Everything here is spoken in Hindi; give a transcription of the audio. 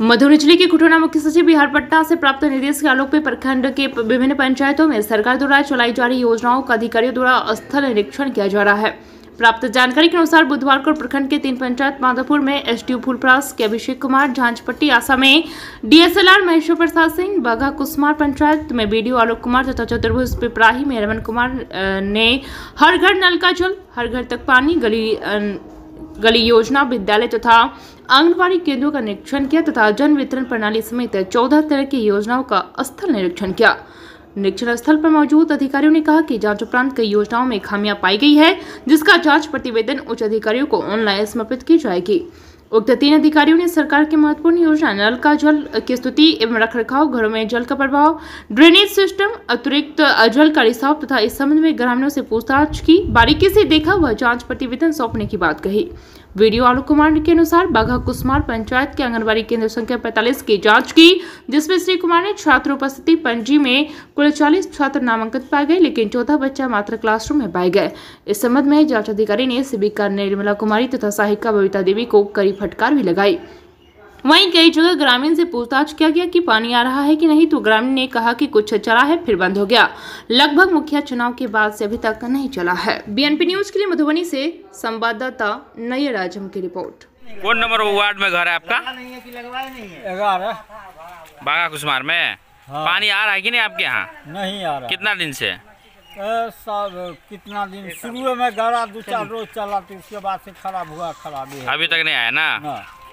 मधुबनी जिले के खुटोना मुख्य सचिव बिहार पटना से प्राप्त निर्देश के आलोक में प्रखंड के विभिन्न पंचायतों में सरकार द्वारा चलाई जा रही योजनाओं का अधिकारियों द्वारा स्थल निरीक्षण किया जा रहा है प्राप्त जानकारी के अनुसार बुधवार को प्रखंड के तीन पंचायत माधोपुर में एस डी फूलप्रास के अभिषेक कुमार झांझपट्टी आसा में डीएसएलआर महेश्वर प्रसाद सिंह बाघा कुमार पंचायत में बी आलोक कुमार तथा चतुर्भुज पिपराही में रमन कुमार ने हर घर नल का जल हर घर तक पानी गली गली योजना विद्यालय तथा आंगनबाड़ी केंद्रों का निरीक्षण किया तथा जन वितरण प्रणाली समेत चौदह तरह की योजनाओं का स्थल निरीक्षण किया निरीक्षण स्थल पर मौजूद अधिकारियों ने कहा कि जांच उपरांत कई योजनाओं में खामियां पाई गई है जिसका जांच प्रतिवेदन उच्च अधिकारियों को ऑनलाइन समर्पित की जाएगी उक्त तीन अधिकारियों ने सरकार की महत्वपूर्ण योजना नल का जल की स्तुति एवं रखरखाव घरों में जल का प्रभाव ड्रेनेज सिस्टम अतिरिक्त जल का रिसाव तथा इस संबंध में ग्रामीणों से पूछताछ की बारीकी से देखा व जांच प्रतिवेदन सौंपने की बात कही वीडियो आलोक कुमार के अनुसार बाघा कुमार पंचायत के आंगनबाड़ी केंद्र संख्या पैंतालीस की जाँच की जिसमें श्री कुमार ने छात्र उपस्थिति पंजी में कुल चालीस छात्र नामांकित पाए गए लेकिन चौदह बच्चा मात्र क्लासरूम में पाए गए इस संबंध में जांच अधिकारी ने सिबिका निर्मला कुमारी तथा सहायिका बबीता देवी को कड़ी फटकार भी लगाई वहीं कई जगह ग्रामीण से पूछताछ किया गया कि पानी आ रहा है कि नहीं तो ग्रामीण ने कहा कि कुछ चला है फिर बंद हो गया लगभग मुखिया चुनाव के बाद से अभी तक नहीं चला है बीएनपी न्यूज के लिए मधुबनी से संवाददाता नये राजम की रिपोर्ट कौन नंबर वार्ड में घर है आपका बागा कुमार कुशमार में हाँ। पानी आ रहा है की नहीं आपके यहाँ नहीं आ रहा कितना दिन ऐसी सब कितना दिन शुरू में गड़ा दो चार रोज चला थी तो उसके बाद से खराब हुआ खराब अभी तक नहीं आया ना, ना।